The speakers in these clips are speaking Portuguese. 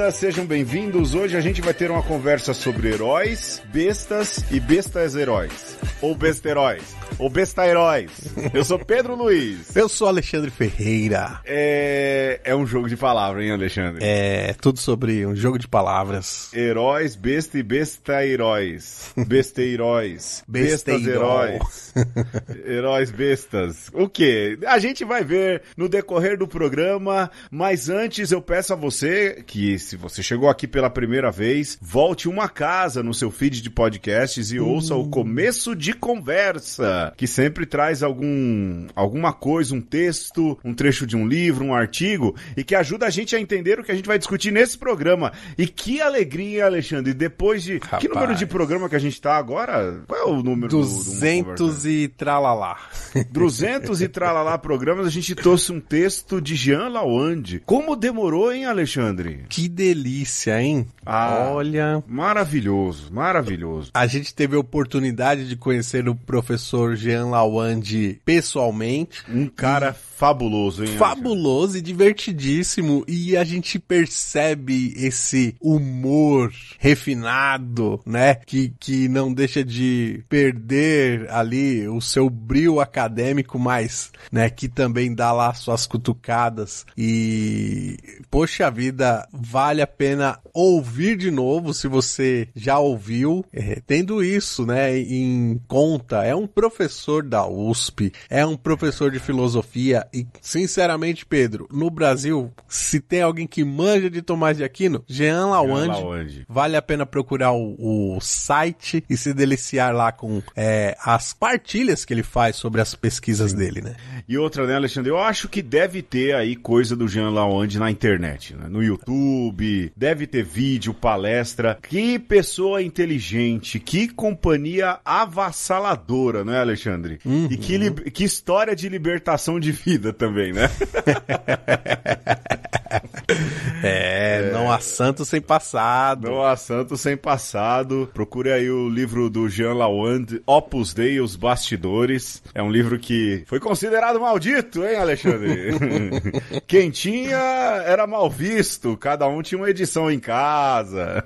bem sejam bem-vindos. Hoje a gente vai ter uma conversa sobre heróis, bestas e bestas heróis ou besteróis? Ou besta-heróis? Eu sou Pedro Luiz. Eu sou Alexandre Ferreira. É... é um jogo de palavras, hein, Alexandre? É, tudo sobre um jogo de palavras. Heróis, besta e besta-heróis. Besta-heróis. Bestas-heróis. Heróis bestas. O que? A gente vai ver no decorrer do programa, mas antes eu peço a você que, se você chegou aqui pela primeira vez, volte uma casa no seu feed de podcasts e ouça o hum. começo de de conversa, que sempre traz algum alguma coisa, um texto, um trecho de um livro, um artigo e que ajuda a gente a entender o que a gente vai discutir nesse programa. E que alegria, Alexandre, depois de Rapaz. que número de programa que a gente tá agora? Qual é o número 200 do, do e tralalá. 200 e tralalá programas, a gente trouxe um texto de Jean Lawande. Como demorou, hein, Alexandre? Que delícia, hein? Ah, Olha, maravilhoso, maravilhoso. A gente teve a oportunidade de conhecer conhecer o professor Jean Lawande pessoalmente, um cara Fabuloso, hein? Fabuloso e divertidíssimo. E a gente percebe esse humor refinado, né? Que, que não deixa de perder ali o seu brilho acadêmico, mas, né, que também dá lá suas cutucadas. E, poxa vida, vale a pena ouvir de novo se você já ouviu. É, tendo isso, né, em conta, é um professor da USP, é um professor de filosofia, e sinceramente, Pedro, no Brasil, se tem alguém que manja de Tomás de Aquino, Jean Lawande, vale a pena procurar o, o, site e se deliciar lá com é, as partilhas que ele faz sobre as pesquisas Sim. dele, né? E outra, né, Alexandre? Eu acho que deve ter aí coisa do Jean Lawande na internet, né? no YouTube, deve ter vídeo, palestra. Que pessoa inteligente, que companhia avassaladora, não é, Alexandre? Uhum. E que, uhum. que história de libertação de vida também, né? É, não há santo sem passado. Não há santo sem passado. Procure aí o livro do Jean Lawand, Opus Dei, Os Bastidores. É um livro que foi considerado maldito, hein, Alexandre? Quem tinha era mal visto, cada um tinha uma edição em casa.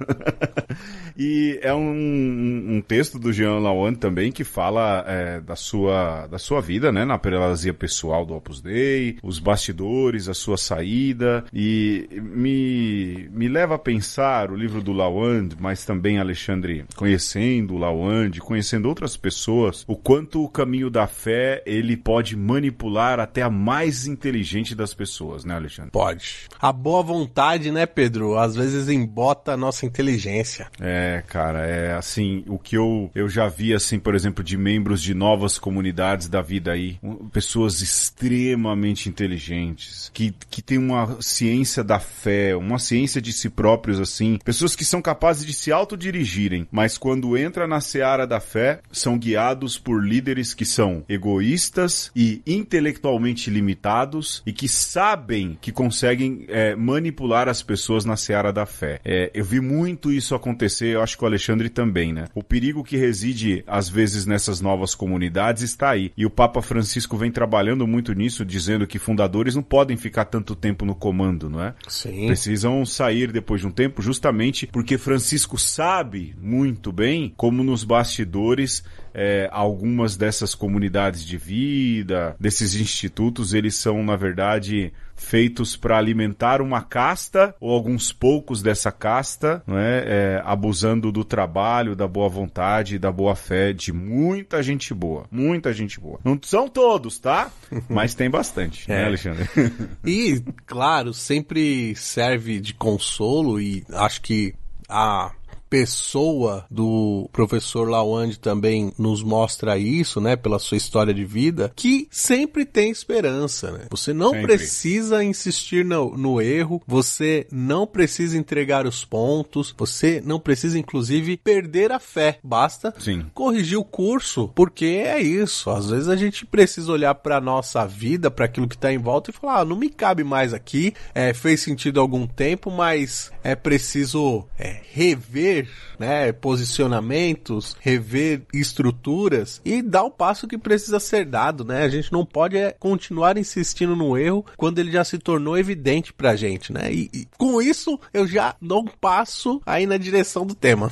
E é um, um texto do Jean Lawan também que fala é, da, sua, da sua vida, né? Na prelazia pessoal do Opus Dei, os bastidores, a sua saída. E me, me leva a pensar o livro do Lawand, mas também Alexandre, conhecendo o Lawand, conhecendo outras pessoas, o quanto o caminho da fé ele pode manipular até a mais inteligente das pessoas, né, Alexandre? Pode. A boa vontade, né, Pedro? Às vezes embota a nossa inteligência. É, é, cara, é assim, o que eu, eu já vi, assim, por exemplo, de membros de novas comunidades da vida aí, pessoas extremamente inteligentes, que, que tem uma ciência da fé, uma ciência de si próprios, assim, pessoas que são capazes de se autodirigirem, mas quando entra na seara da fé, são guiados por líderes que são egoístas e intelectualmente limitados e que sabem que conseguem é, manipular as pessoas na seara da fé. É, eu vi muito isso acontecer eu acho que o Alexandre também, né? O perigo que reside, às vezes, nessas novas comunidades está aí. E o Papa Francisco vem trabalhando muito nisso, dizendo que fundadores não podem ficar tanto tempo no comando, não é? Sim. Precisam sair depois de um tempo, justamente porque Francisco sabe muito bem como nos bastidores é, algumas dessas comunidades de vida, desses institutos, eles são, na verdade, feitos para alimentar uma casta ou alguns poucos dessa casta, não é? é? abusando do trabalho, da boa vontade, da boa fé de muita gente boa, muita gente boa. Não são todos, tá? Mas tem bastante, né, é. né, Alexandre? e claro, sempre serve de consolo e acho que a pessoa do professor Lawande também nos mostra isso, né, pela sua história de vida, que sempre tem esperança, né? Você não sempre. precisa insistir no, no erro, você não precisa entregar os pontos, você não precisa, inclusive, perder a fé. Basta Sim. corrigir o curso, porque é isso. Às vezes a gente precisa olhar para nossa vida, para aquilo que está em volta e falar, ah, não me cabe mais aqui, é, fez sentido algum tempo, mas é preciso é, rever rever né, posicionamentos, rever estruturas e dar o passo que precisa ser dado, né? A gente não pode é, continuar insistindo no erro quando ele já se tornou evidente pra gente, né? E, e com isso eu já não passo aí na direção do tema.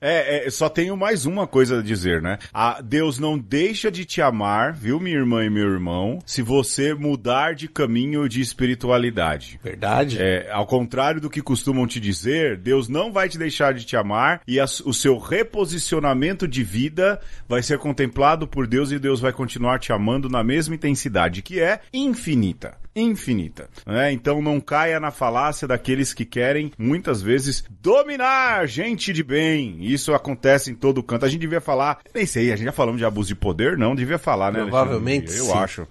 É, é, só tenho mais uma coisa a dizer, né? A Deus não deixa de te amar, viu, minha irmã e meu irmão, se você mudar de caminho de espiritualidade. Verdade. É, ao contrário do que costumam te dizer, Deus não vai te deixar de te amar chamar e a, o seu reposicionamento de vida vai ser contemplado por Deus e Deus vai continuar te amando na mesma intensidade que é infinita infinita. Né? Então não caia na falácia daqueles que querem, muitas vezes, dominar gente de bem. Isso acontece em todo canto. A gente devia falar, nem sei, a gente já falamos de abuso de poder, não, devia falar, né? Provavelmente. Alexandre? Eu sim. acho.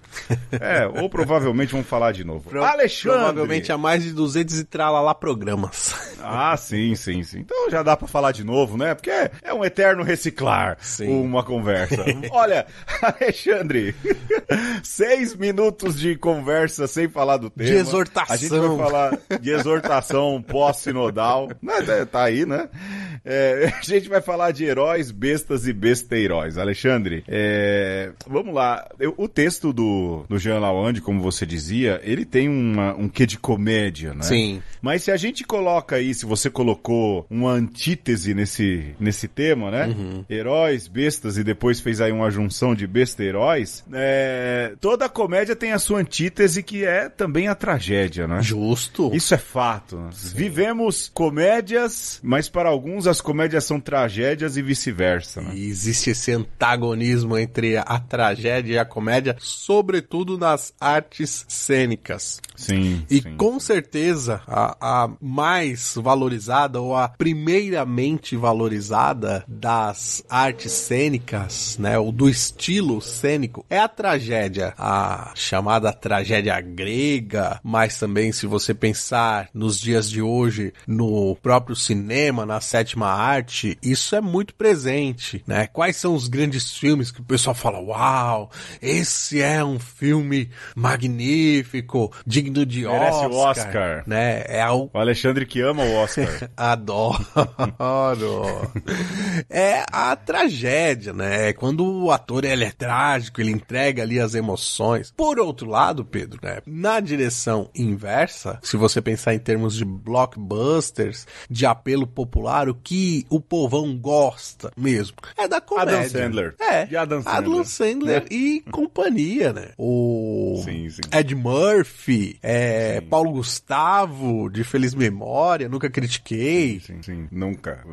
É, ou provavelmente vamos falar de novo. Pro... Alexandre! Provavelmente há mais de 200 e tralalá programas. Ah, sim, sim, sim. Então já dá para falar de novo, né? Porque é, é um eterno reciclar sim. uma conversa. Olha, Alexandre, seis minutos de conversa sem falar do tema. De exortação. A gente vai falar de exortação pós-sinodal. Né, tá, tá aí, né? É, a gente vai falar de heróis, bestas e besteiróis. Alexandre, é, vamos lá. Eu, o texto do, do Jean Lawande, como você dizia, ele tem uma, um quê de comédia, né? Sim. Mas se a gente coloca aí, se você colocou uma antítese nesse, nesse tema, né? Uhum. Heróis, bestas e depois fez aí uma junção de besteiróis, é, toda comédia tem a sua antítese que é também a tragédia, né? Justo. Isso é fato. Né? Vivemos comédias, mas para alguns as comédias são tragédias e vice-versa, né? E existe esse antagonismo entre a tragédia e a comédia, sobretudo nas artes cênicas. Sim. E sim. com certeza a, a mais valorizada ou a primeiramente valorizada das artes cênicas, né, ou do estilo cênico, é a tragédia, a chamada tragédia grega, mas também se você pensar nos dias de hoje no próprio cinema, na sétima arte, isso é muito presente, né? Quais são os grandes filmes que o pessoal fala: "Uau, esse é um filme magnífico, digno de Oscar", o Oscar, né? É o... o Alexandre que ama o Oscar. Adoro. é a tragédia, né? É quando o ator ele é trágico, ele entrega ali as emoções. Por outro lado, Pedro, né? Na direção inversa, se você pensar em termos de blockbusters, de apelo popular, o que o povão gosta mesmo é da comédia. É, Adam Sandler. É. De Adam Sandler. Adam Sandler né? e companhia, né? O sim, sim. Ed Murphy, é, sim. Paulo Gustavo, de Feliz Memória, nunca critiquei. Sim, sim, nunca.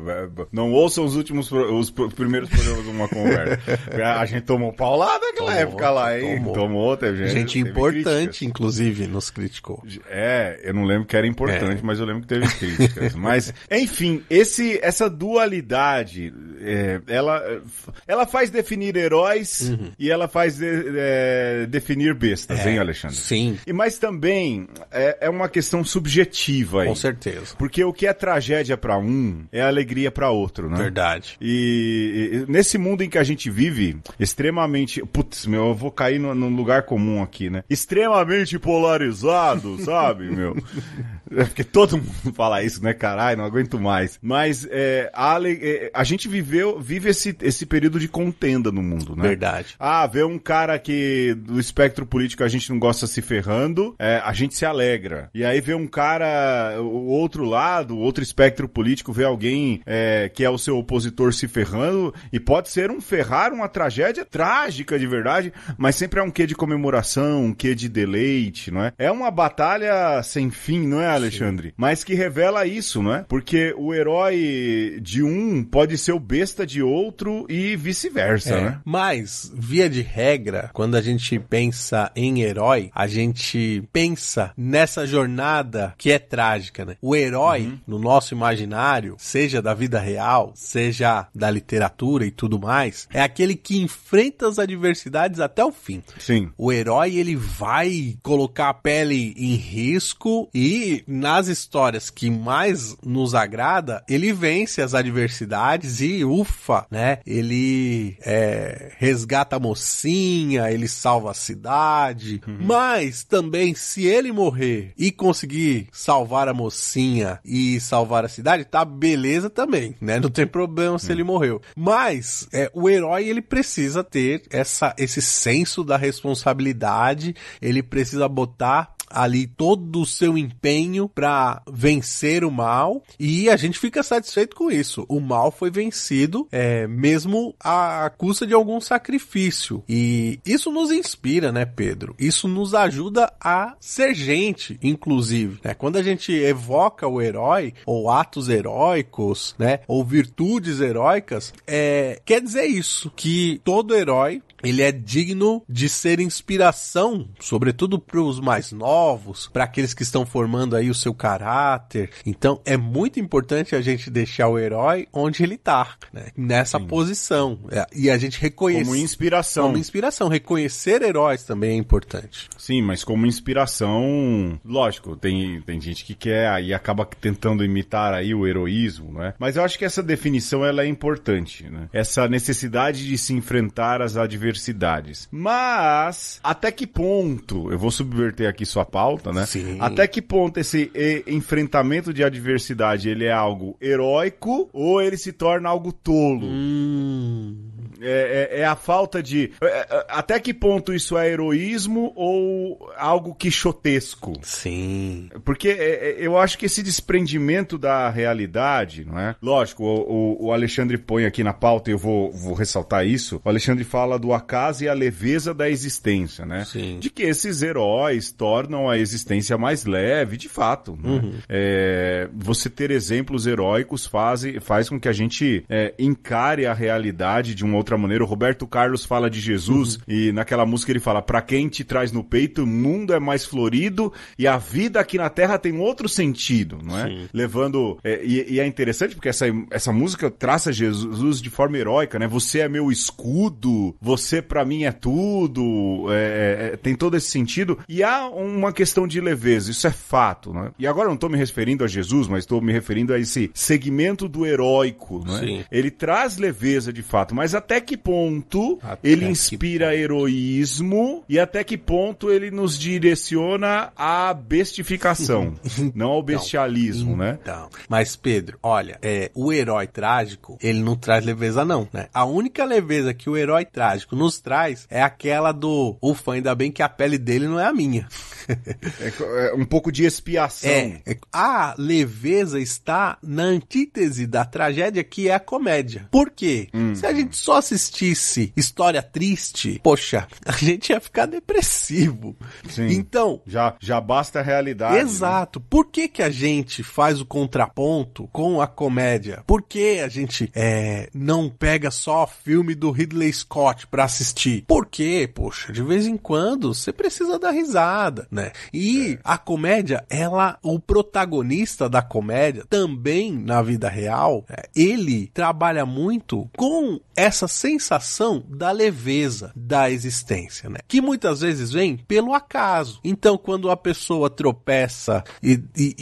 Não ouçam os últimos, os primeiros programas de uma conversa. A gente tomou paulada naquela época lá, hein? Tomou, tomou teve gente. Gente teve importante, inclusive inclusive, nos criticou. É, eu não lembro que era importante, é. mas eu lembro que teve críticas. mas, enfim, esse, essa dualidade, é, ela, ela faz definir heróis uhum. e ela faz de, é, é, definir bestas, é, hein, Alexandre? Sim. E, mas também é, é, uma questão subjetiva aí. Com certeza. Porque o que é tragédia para um é alegria para outro, né? Verdade. E, e, nesse mundo em que a gente vive, extremamente. Putz, meu, eu vou cair num lugar comum aqui, né? Extremamente polarizado, sabe, meu? É porque todo mundo fala isso, né? Caralho, não aguento mais. Mas é, a, é, a, gente viveu, vive esse, esse período de contenda no mundo, né? Verdade. Ah, ver um cara que do espectro político a gente não gosta se ferrando, é, a gente se alegra. E aí ver um cara, o outro lado, outro espectro político, ver alguém é, que é o seu opositor se ferrando, e pode ser um ferrar uma tragédia trágica de verdade, mas sempre é um quê de comemoração, um quê de deleite, não é? É uma batalha sem fim, não é, Alexandre? Sim. Mas que revela isso, não é? Porque o herói de um pode ser o besta de outro e vice-versa, é. né? Mas, via de regra, quando a gente pensa em herói, a gente pensa nessa jornada que é trágica, né? O herói, uhum. no nosso imaginário, seja da vida real, seja da literatura e tudo mais, é aquele que enfrenta as adversidades até o fim. Sim. O herói, ele vai colocar a pele em risco e nas histórias que mais nos agrada, ele vence as adversidades e ufa, né? Ele é, resgata a mocinha, ele salva a cidade. Uhum. Mas também, se ele morrer e conseguir salvar a mocinha e salvar a cidade, tá beleza também, né? Não tem problema se uhum. ele morreu. Mas é, o herói ele precisa ter essa, esse senso da responsabilidade, ele precisa botar ali todo o seu empenho para vencer o mal e a gente fica satisfeito com isso. O mal foi vencido, é, mesmo à custa de algum sacrifício. E isso nos inspira, né, Pedro? Isso nos ajuda a ser gente, inclusive. Né? Quando a gente evoca o herói, ou atos heróicos, né, ou virtudes heróicas, é, quer dizer isso, que todo herói ele é digno de ser inspiração, sobretudo para os mais novos, para aqueles que estão formando aí o seu caráter. Então é muito importante a gente deixar o herói onde ele está, né? nessa Sim. posição. É, e a gente reconhecer como inspiração, como inspiração, reconhecer heróis também é importante. Sim, mas como inspiração, lógico, tem, tem gente que quer e acaba tentando imitar aí o heroísmo, né? Mas eu acho que essa definição ela é importante, né? Essa necessidade de se enfrentar às adversidades universidades. Mas, até que ponto, eu vou subverter aqui sua pauta, né? Sim. Até que ponto esse enfrentamento de adversidade, ele é algo heróico ou ele se torna algo tolo? Hum. É, é, é a falta de. É, é, até que ponto isso é heroísmo ou algo quixotesco? Sim. Porque é, é, eu acho que esse desprendimento da realidade, não é? Lógico, o, o Alexandre põe aqui na pauta, eu vou, vou ressaltar isso. O Alexandre fala do acaso e a leveza da existência, né? Sim. De que esses heróis tornam a existência mais leve, de fato. Né? Uhum. É, você ter exemplos heróicos faz, faz com que a gente encare a realidade de uma outra outra maneira. O Roberto Carlos fala de Jesus uhum. e naquela música ele fala: "Para quem te traz no peito, o mundo é mais florido e a vida aqui na Terra tem outro sentido", não é? Sim. Levando é, e, e, é interessante porque essa essa música traça Jesus de forma heróica, né? Você é meu escudo, você para mim é tudo, é, é, é, tem todo esse sentido e há uma questão de leveza, isso é fato, né? E agora eu não tô me referindo a Jesus, mas estou me referindo a esse segmento do heróico, né? Ele traz leveza de fato, mas até até que ponto até ele inspira ponto. heroísmo e até que ponto ele nos direciona à bestificação, então, não ao bestialismo, então, né? Então, mas Pedro, olha, é, o herói trágico, ele não traz leveza não, né? A única leveza que o herói trágico nos traz é aquela do, ufa, ainda bem que a pele dele não é a minha. É, é, um pouco de expiação. É, é, a leveza está na antítese da tragédia que é a comédia. Por quê? Hum. Se a gente só assistisse história triste, poxa, a gente ia ficar depressivo. Sim. Então. Já, já basta a realidade. Né? Exato. Né? Por que, que a gente faz o contraponto com a comédia? Por que a gente é, não pega só filme do Ridley Scott pra assistir? Porque, poxa, de vez em quando você precisa dar risada, né? E é. a comédia, ela, o protagonista da comédia, também na vida real, é, ele trabalha muito com essa sensação da leveza da existência, né? Que muitas vezes vem pelo acaso. Então, quando a pessoa tropeça e, e,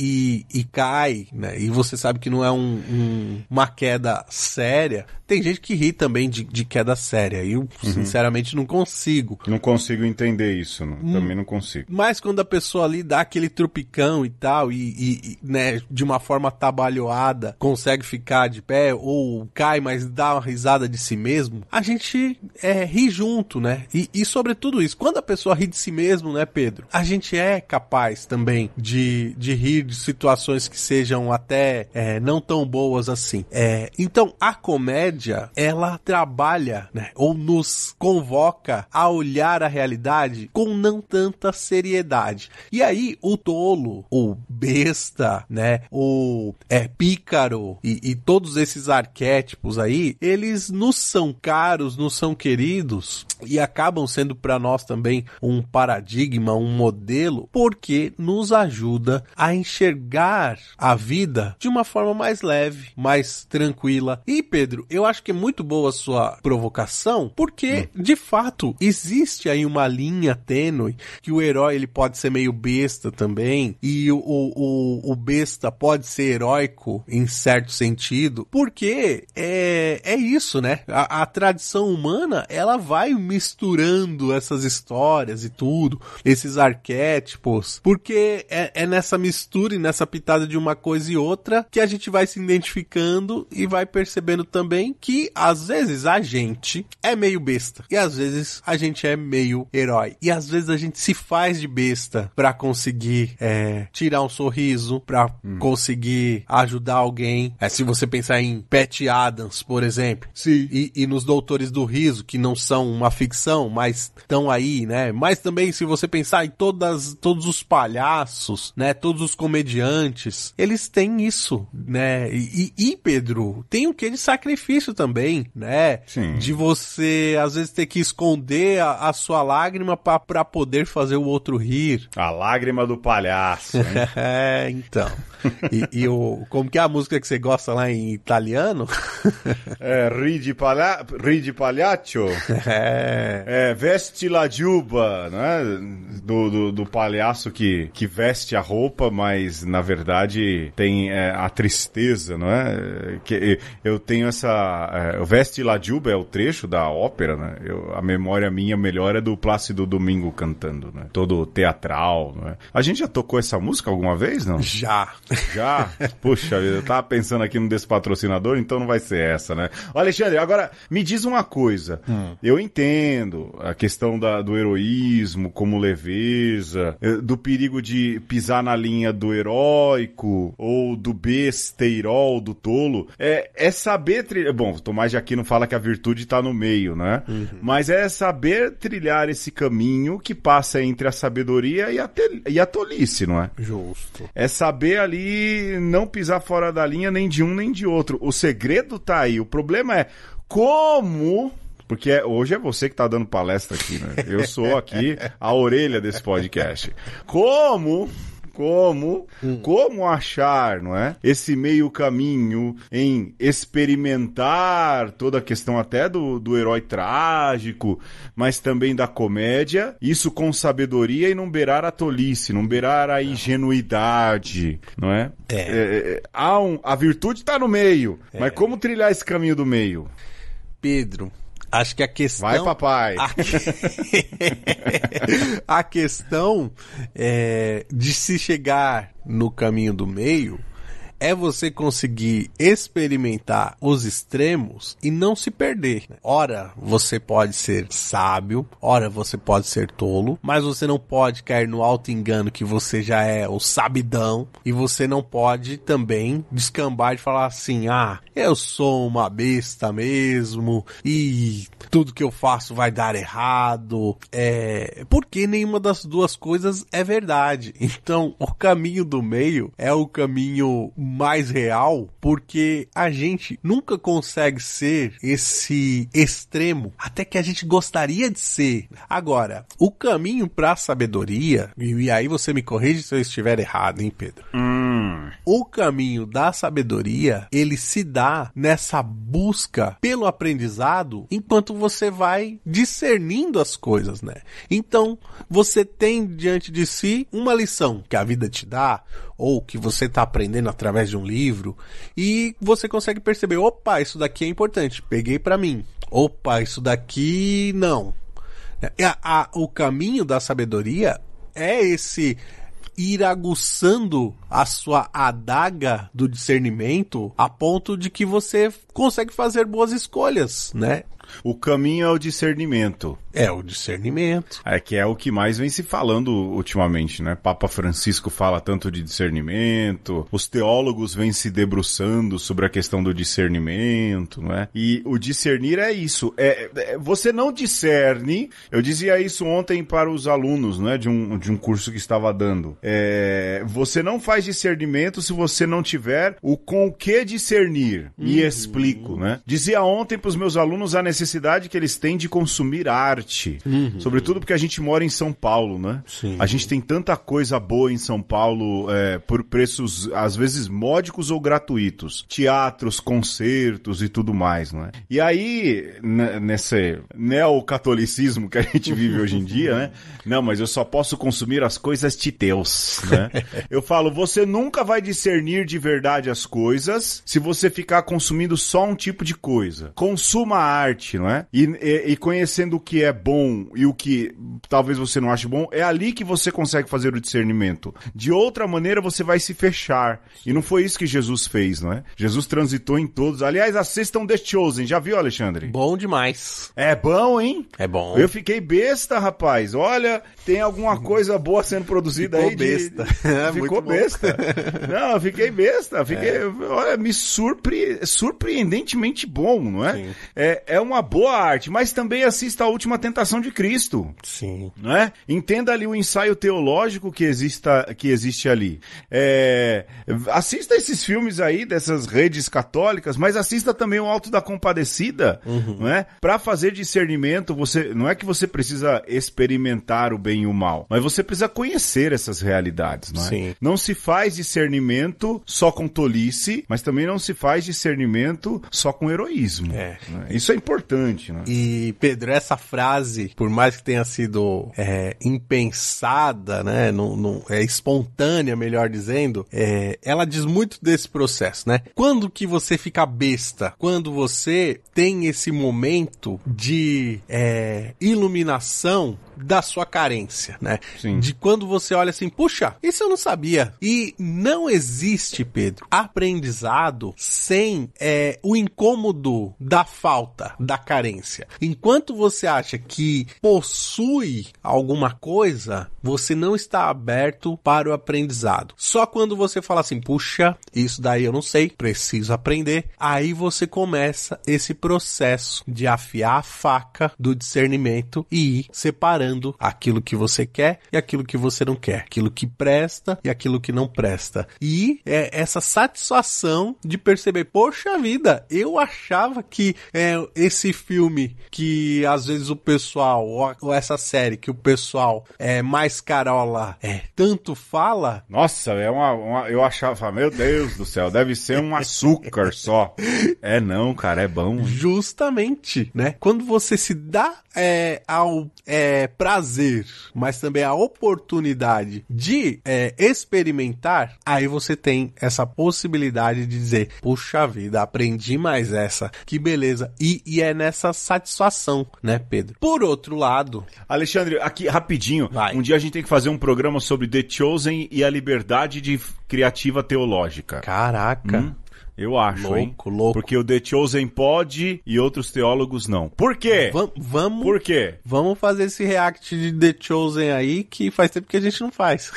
e, e cai, né? E você sabe que não é um, um, uma queda séria, tem gente que ri também de, de queda séria. Eu, uhum. sinceramente, não consigo. Não consigo entender isso, não. Hum. também não consigo. Mas quando a pessoa ali dá aquele tropicão e tal, e, e né, de uma forma trabalhoada consegue ficar de pé, ou cai, mas dá uma risada de si mesmo mesmo, a gente é, ri junto, né? E, e sobretudo isso, quando a pessoa ri de si mesmo, né, Pedro? A gente é capaz também de, de rir de situações que sejam até é, não tão boas assim. É, então, a comédia, ela trabalha, né, ou nos convoca a olhar a realidade com não tanta seriedade. E aí, o tolo, o besta, né, o é, pícaro e, e todos esses arquétipos aí, eles nos são caros, não são queridos, e acabam sendo para nós também um paradigma, um modelo, porque nos ajuda a enxergar a vida de uma forma mais leve, mais tranquila. E Pedro, eu acho que é muito boa a sua provocação, porque hum. de fato existe aí uma linha tênue que o herói ele pode ser meio besta também e o, o, o besta pode ser heróico em certo sentido, porque é, é isso, né? A, a tradição humana ela vai misturando essas histórias e tudo, esses arquétipos, porque é, é nessa mistura e nessa pitada de uma coisa e outra que a gente vai se identificando e vai percebendo também que às vezes a gente é meio besta e às vezes a gente é meio herói e às vezes a gente se faz de besta para conseguir é, tirar um sorriso, para hum. conseguir ajudar alguém. É, se você pensar em Pat Adams, por exemplo, Sim. E, e nos Doutores do Riso, que não são uma ficção, mas estão aí, né? Mas também, se você pensar em todas, todos os palhaços, né? Todos os comediantes, eles têm isso, né? E, e Pedro, tem o que de sacrifício também, né? Sim. De você, às vezes, ter que esconder a, a sua lágrima para poder fazer o outro rir. A lágrima do palhaço. é, então. E, e, o, como que é a música que você gosta lá em italiano? É, Ridi palha, Ridi Palhaccio. É. é. Veste la giuba, né? Do, do, do, palhaço que, que veste a roupa, mas na verdade tem é, a tristeza, não é? Que, eu tenho essa. É, veste la giuba é o trecho da ópera, né? Eu, a memória minha melhor é do Plácido Domingo cantando, né? Todo teatral, não é? A gente já tocou essa música alguma vez, não? Já, já? Puxa vida, eu tava pensando aqui no desse patrocinador, então não vai ser essa, né? Alexandre, agora me diz uma coisa. Hum. Eu entendo a questão da, do heroísmo como leveza, eh, do perigo de pisar na linha do heróico ou do besteirol, do tolo. É, é saber trilhar. Bom, Tomás de Aquino fala que a virtude tá no meio, né? Uhum. Mas é saber trilhar esse caminho que passa entre a sabedoria e a, te... e a tolice, não é? Justo. É saber ali e não pisar fora da linha nem de um nem de outro. O segredo tá aí. O problema é como porque é, hoje é você que está dando palestra aqui, né? Eu sou aqui a orelha desse podcast. Como como, hum. como achar, não é? Esse meio caminho em experimentar toda a questão até do, do herói trágico, mas também da comédia, isso com sabedoria e não beirar a tolice, não beirar a ingenuidade, não é? é. é, é, é há um, a virtude está no meio, é. mas como trilhar esse caminho do meio? Pedro, Acho que a questão. Vai, papai! A, a questão é, de se chegar no caminho do meio é você conseguir experimentar os extremos e não se perder. Né? Ora, você pode ser sábio, ora você pode ser tolo, mas você não pode cair no alto engano que você já é o sabidão e você não pode também descambar de falar assim: "Ah, eu sou uma besta mesmo e tudo que eu faço vai dar errado". É, porque nenhuma das duas coisas é verdade. Então, o caminho do meio é o caminho mais real, porque a gente nunca consegue ser esse extremo, até que a gente gostaria de ser. Agora, o caminho para a sabedoria, e aí você me corrige se eu estiver errado, hein, Pedro? Hum. O caminho da sabedoria, ele se dá nessa busca pelo aprendizado enquanto você vai discernindo as coisas, né? Então, você tem diante de si uma lição que a vida te dá, ou que você está aprendendo através de um livro, e você consegue perceber: opa, isso daqui é importante, peguei para mim. Opa, isso daqui não. A, a, o caminho da sabedoria é esse ir aguçando a sua adaga do discernimento a ponto de que você consegue fazer boas escolhas, né? O caminho é o discernimento. É o discernimento. É que é o que mais vem se falando ultimamente, né? Papa Francisco fala tanto de discernimento, os teólogos vêm se debruçando sobre a questão do discernimento, não é? E o discernir é isso. É, é você não discerne. Eu dizia isso ontem para os alunos, né? De um, de um curso que estava dando. É, você não faz discernimento se você não tiver o com o que discernir. Me uhum. explico, né? Dizia ontem para os meus alunos a necessidade necessidade que eles têm de consumir arte. Uhum. Sobretudo porque a gente mora em São Paulo, né? Sim. A gente tem tanta coisa boa em São Paulo é, por preços, às vezes, módicos ou gratuitos. Teatros, concertos e tudo mais, né? E aí, nesse neocatolicismo que a gente vive hoje em dia, né? Não, mas eu só posso consumir as coisas de Deus, né? eu falo, você nunca vai discernir de verdade as coisas se você ficar consumindo só um tipo de coisa. Consuma arte não é? E, e, e, conhecendo o que é bom e o que talvez você não ache bom, é ali que você consegue fazer o discernimento. De outra maneira, você vai se fechar. E não foi isso que Jesus fez, não é? Jesus transitou em todos. Aliás, assistam The Chosen. Já viu, Alexandre? Bom demais. É bom, hein? É bom. Eu fiquei besta, rapaz. Olha, tem alguma coisa boa sendo produzida Ficou aí. Besta. De... É, Ficou besta. Ficou besta. Não, eu fiquei besta. Fiquei. É. Olha, me surpre... surpreendentemente bom, não é? Sim. É, é um uma boa arte, mas também assista a Última Tentação de Cristo. Sim. Né? Entenda ali o ensaio teológico que, exista, que existe ali. É, assista esses filmes aí dessas redes católicas, mas assista também o Alto da Compadecida, uhum. né? Para fazer discernimento, você não é que você precisa experimentar o bem e o mal, mas você precisa conhecer essas realidades, não é? Sim. Não se faz discernimento só com tolice, mas também não se faz discernimento só com heroísmo. É. Né? Isso é importante importante, né? E, Pedro, essa frase, por mais que tenha sido é, impensada, né? Não, não, é espontânea, melhor dizendo, é, ela diz muito desse processo, né? Quando que você fica besta? Quando você tem esse momento de é, iluminação da sua carência, né? Sim. De quando você olha assim, puxa, isso eu não sabia. E não existe, Pedro, aprendizado sem é, o incômodo da falta, da carência. Enquanto você acha que possui alguma coisa, você não está aberto para o aprendizado. Só quando você fala assim, puxa, isso daí eu não sei, preciso aprender, aí você começa esse processo de afiar a faca do discernimento e ir separando separando aquilo que você quer e aquilo que você não quer, aquilo que presta e aquilo que não presta. E é essa satisfação de perceber, poxa vida, eu achava que é, esse filme que às vezes o pessoal, ou, ou essa série que o pessoal é mais carola, é, tanto fala. Nossa, é uma, uma, eu achava, meu Deus do céu, deve ser um açúcar só. É não, cara, é bom. Justamente, né? Quando você se dá é, ao é, prazer, mas também a oportunidade de é, experimentar, aí você tem essa possibilidade de dizer: puxa vida, aprendi mais essa, que beleza. E, e é nessa satisfação, né, Pedro? Por outro lado. Alexandre, aqui rapidinho, vai. um dia a gente tem que fazer um programa sobre The Chosen e a liberdade de criativa teológica. Caraca. Hum? Eu acho, louco, hein? Louco. Porque o The Chosen pode e outros teólogos não. Por quê? V vamos. Por quê? Vamos fazer esse react de The Chosen aí que faz tempo que a gente não faz.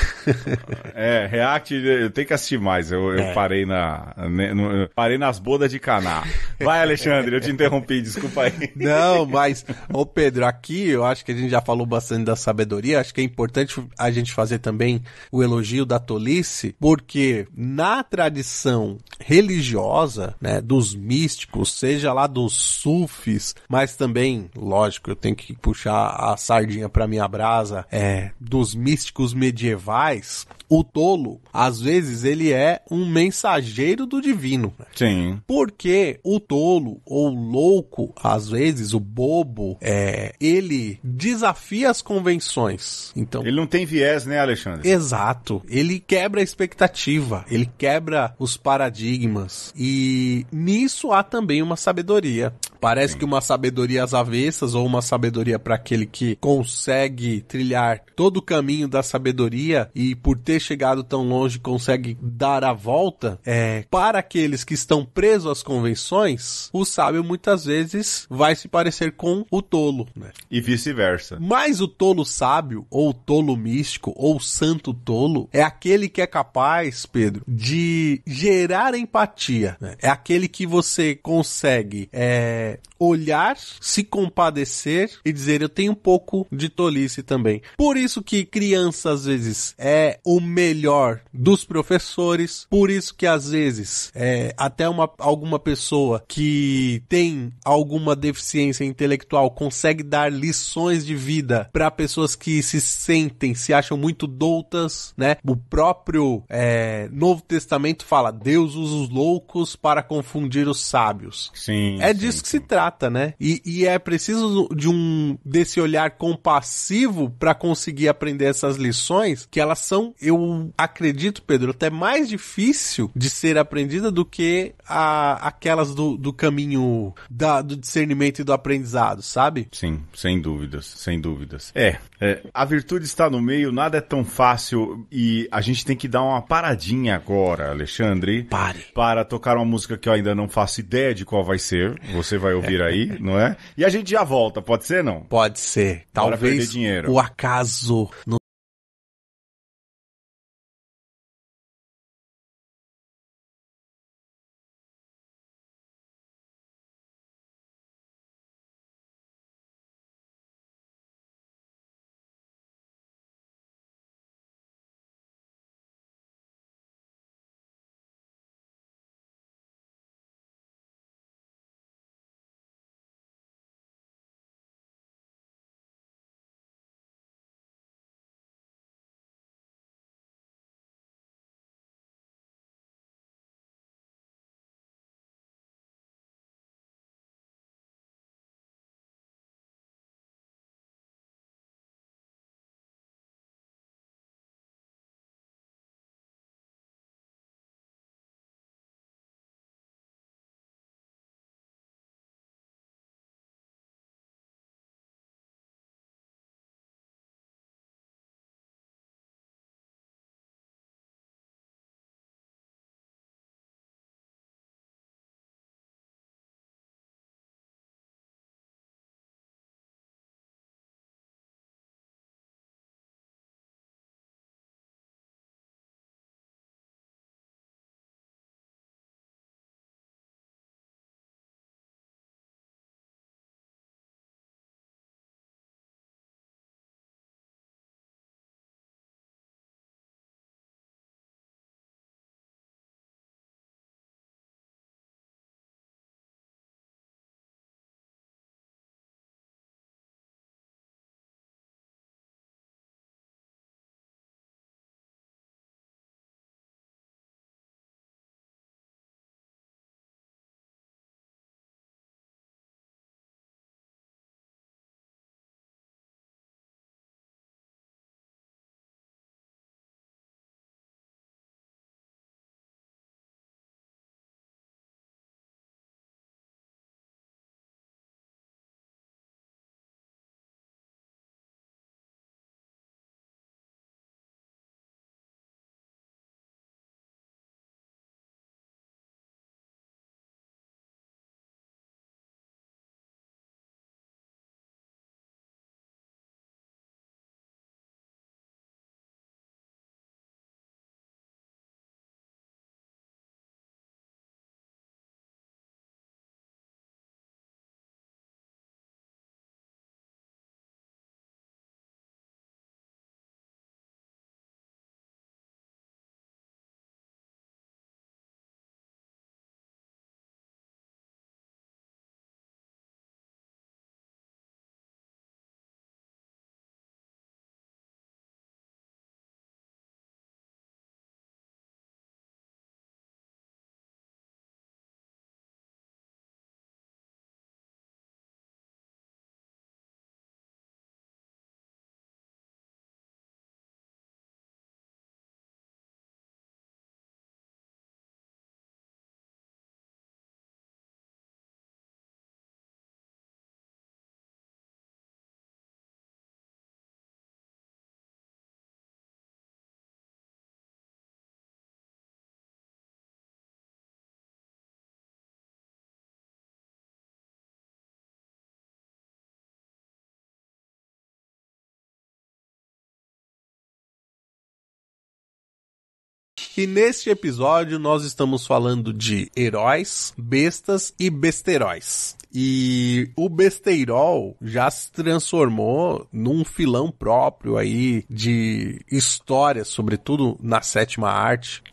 é, react, eu tenho que assistir mais. Eu, é. parei na né, eu parei nas bodas de Caná. Vai, Alexandre, eu te interrompi, desculpa aí. Não, mas ô Pedro, aqui eu acho que a gente já falou bastante da sabedoria, acho que é importante a gente fazer também o elogio da tolice, porque na tradição religiosa religiosa, né, dos místicos, seja lá dos sufis, mas também, lógico, eu tenho que puxar a sardinha para minha brasa, é, dos místicos medievais, o tolo, às vezes, ele é um mensageiro do divino. Né? Sim. Porque o tolo ou louco, às vezes, o bobo, é, ele desafia as convenções. Então. Ele não tem viés, né, Alexandre? Exato. Ele quebra a expectativa, ele quebra os paradigmas. E nisso há também uma sabedoria. Parece Sim. que uma sabedoria às avessas ou uma sabedoria para aquele que consegue trilhar todo o caminho da sabedoria e por ter chegado tão longe consegue dar a volta, é, para aqueles que estão presos às convenções, o sábio muitas vezes vai se parecer com o tolo, né? E vice-versa. Mas o tolo sábio ou tolo místico ou santo tolo é aquele que é capaz, Pedro, de gerar empatia, né? É aquele que você consegue é, olhar, se compadecer e dizer eu tenho um pouco de tolice também. Por isso que criança às vezes é o melhor dos professores, por isso que às vezes é, até uma, alguma pessoa que tem alguma deficiência intelectual consegue dar lições de vida para pessoas que se sentem, se acham muito doutas, né? O próprio é, Novo Testamento fala: Deus usa os loucos para confundir os sábios. Sim. É disso sim, que se trata, né? E, e é preciso de um desse olhar compassivo para conseguir aprender essas lições, que elas são, eu acredito, Pedro, até mais difícil de ser aprendida do que a, aquelas do, do caminho da, do discernimento e do aprendizado, sabe? Sim, sem dúvidas, sem dúvidas. É, é, a virtude está no meio, nada é tão fácil e a gente tem que dar uma paradinha agora, Alexandre. Pare. Para tocar uma música que eu ainda não faço ideia de qual vai ser. Você vai vai ouvir aí, não é? E a gente já volta, pode ser não? Pode ser. Talvez o acaso no... E neste episódio nós estamos falando de heróis, bestas e besteróis. E o besteirol já se transformou num filão próprio aí de histórias, sobretudo na sétima arte.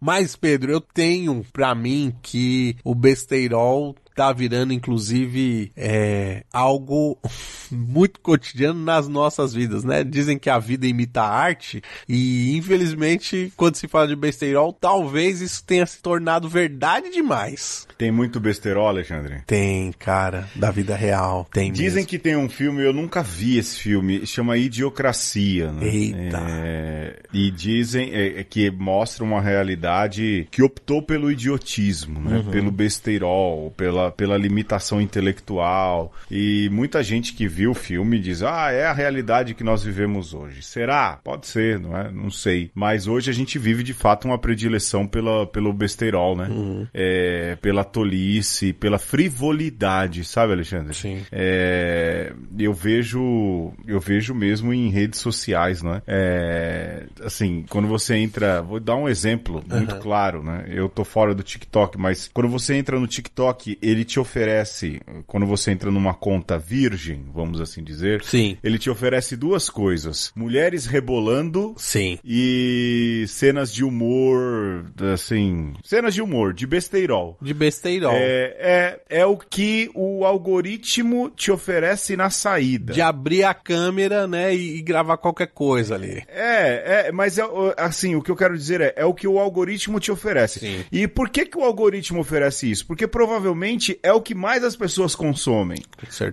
Mas Pedro, eu tenho para mim que o besteirol tá virando, inclusive, é, algo muito cotidiano nas nossas vidas, né? Dizem que a vida imita a arte e, infelizmente, quando se fala de besteirol, talvez isso tenha se tornado verdade demais. Tem muito besteirol, Alexandre? Tem, cara, da vida real, tem Dizem mesmo. que tem um filme, eu nunca vi esse filme, chama Idiocracia, né? Eita! É, e dizem é, é que mostra uma realidade que optou pelo idiotismo, né? Uhum. Pelo besteirol, pela pela, limitação intelectual. E muita gente que viu o filme diz: ah, é a realidade que nós vivemos hoje. Será? Pode ser, não é? Não sei. Mas hoje a gente vive de fato uma predileção pela, pelo besteirol né? Uhum. É, pela tolice, pela frivolidade, sabe, Alexandre? Sim. É, eu vejo, eu vejo mesmo em redes sociais, né? É, assim, quando você entra, vou dar um exemplo muito uhum. claro, né? Eu tô fora do TikTok, mas quando você entra no TikTok, ele ele te oferece, quando você entra numa conta virgem, vamos assim dizer, Sim. ele te oferece duas coisas: mulheres rebolando Sim. e cenas de humor, assim, cenas de humor, de besteirol. De besteirol. É, é, é o que o algoritmo te oferece na saída. De abrir a câmera, né, e, e gravar qualquer coisa ali. É, é, mas é, assim, o que eu quero dizer é, é o que o algoritmo te oferece. Sim. E por que que o algoritmo oferece isso? Porque provavelmente é o que mais as pessoas consomem.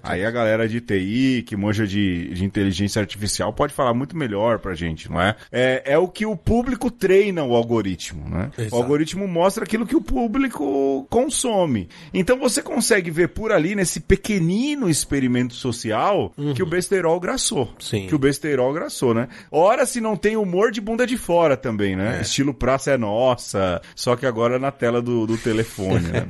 Aí a galera de TI, que manja de, de inteligência artificial, pode falar muito melhor pra gente, não é? É, é o que o público treina o algoritmo, né? Exato. O algoritmo mostra aquilo que o público consome. Então você consegue ver por ali, nesse pequenino experimento social, uhum. que o besterol graçou. Sim. Que o besterol graçou, né? Ora, se não tem humor de bunda de fora também, né? É. Estilo praça é nossa, só que agora na tela do, do telefone, né?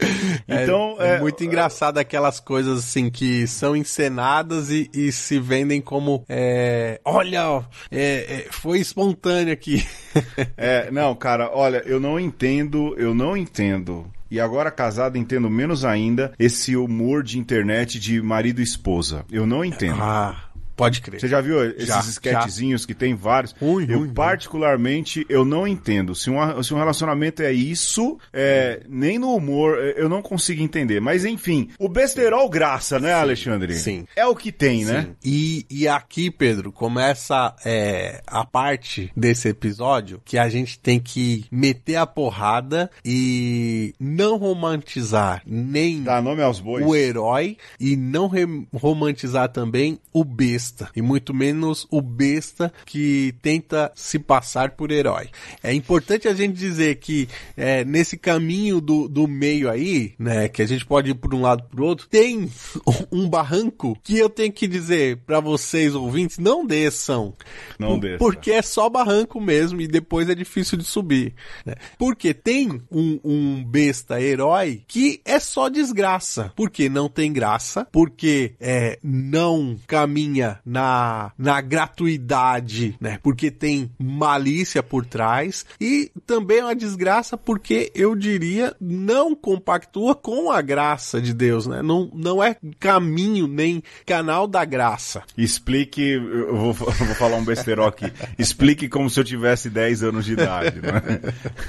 É, então, é, é, é muito engraçado aquelas coisas assim que são encenadas e, e se vendem como é, olha, é, foi espontâneo aqui. é, não, cara, olha, eu não entendo, eu não entendo e agora casado entendo menos ainda esse humor de internet de marido e esposa. Eu não entendo. Ah. Pode crer. Você já viu esses já, esquetezinhos já. que tem vários? Ruim, eu, ruim, particularmente, eu não entendo. Se um, se um relacionamento é isso, é, nem no humor, é, eu não consigo entender. Mas, enfim, o besterol graça, né, sim, Alexandre? Sim. É o que tem, né? sim. né? E, e aqui, Pedro, começa é, a parte desse episódio que a gente tem que meter a porrada e não romantizar nem Dá nome aos bois. o herói e não romantizar também o besta besta, e muito menos o besta que tenta se passar por herói. É importante a gente dizer que é, nesse caminho do, do meio aí, né, que a gente pode ir por um lado por outro, tem um barranco que eu tenho que dizer para vocês ouvintes, não desçam. Não desçam. Porque é só barranco mesmo e depois é difícil de subir. Né? Porque tem um, um besta herói que é só desgraça. Porque não tem graça, porque é, não caminha na, na gratuidade, né? Porque tem malícia por trás e também é uma desgraça porque eu diria não compactua com a graça de Deus, né? Não, não é caminho nem canal da graça. Explique, eu vou, eu vou falar um besteiro aqui. Explique como se eu tivesse 10 anos de idade, né?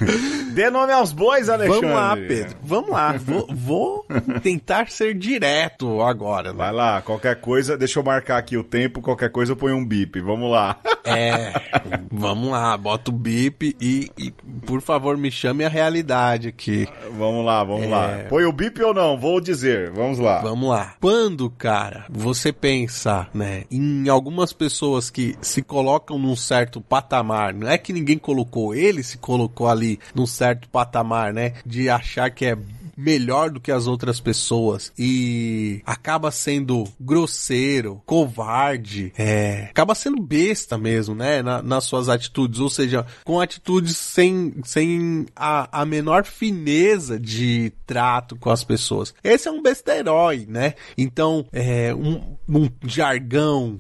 Dê nome aos bois, Alexandre. Vamos lá, Pedro. Vamos lá. Vou, vou tentar ser direto agora. Né? Vai lá, qualquer coisa, deixa eu marcar aqui o tempo tempo, qualquer coisa eu ponho um bip. Vamos lá. É, vamos lá, bota o bip e, e, por favor, me chame a realidade aqui. Vamos lá, vamos é... lá. Põe o bip ou não? Vou dizer. Vamos lá. Vamos lá. Quando, cara, você pensa, né, em algumas pessoas que se colocam num certo patamar, não é que ninguém colocou, ele se colocou ali num certo patamar, né, de achar que é melhor do que as outras pessoas e acaba sendo grosseiro, covarde, é, acaba sendo besta mesmo, né? Na, nas suas atitudes, ou seja, com atitudes sem, sem a, a menor fineza de trato com as pessoas. Esse é um besta-herói, né? Então, é, um, um jargão